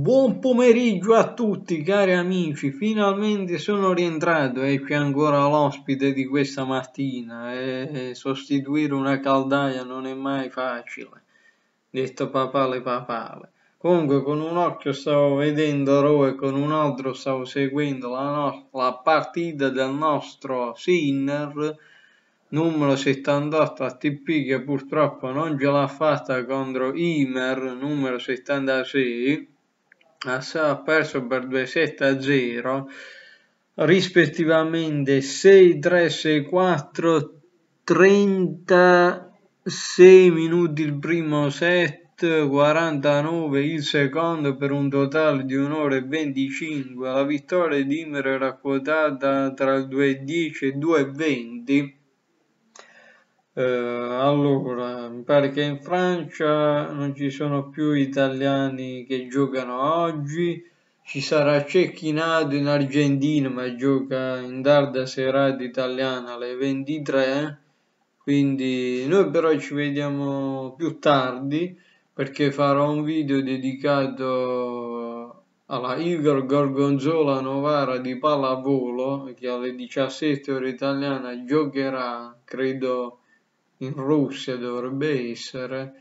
Buon pomeriggio a tutti cari amici, finalmente sono rientrato e ecco, c'è ancora l'ospite di questa mattina e eh, sostituire una caldaia non è mai facile, detto papale papale. Comunque con un occhio stavo vedendo Roe e con un altro stavo seguendo la, no la partita del nostro Sinner numero 78 ATP che purtroppo non ce l'ha fatta contro Imer numero 76 ha perso per 2 set a 0 rispettivamente 6 3 6 4 36 minuti il primo set 49 il secondo per un totale di 1 ora e 25 la vittoria di Imre era quotata tra il 2,10 e il 2,20 eh, allora pare che in Francia non ci sono più italiani che giocano oggi, ci sarà Cecchinado in Argentina ma gioca in tarda serata italiana alle 23, quindi noi però ci vediamo più tardi perché farò un video dedicato alla Igor Gorgonzola Novara di pallavolo che alle 17 ore italiana giocherà credo in Russia dovrebbe essere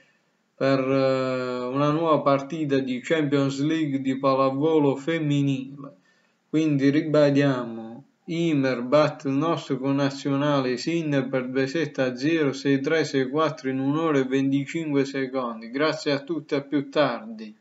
per eh, una nuova partita di Champions League di pallavolo femminile. Quindi ribadiamo, Imer batte il nostro connazionale Sinner per 2-7-0, 6-3, 6-4 in 1 ora e 25 secondi. Grazie a tutti, a più tardi.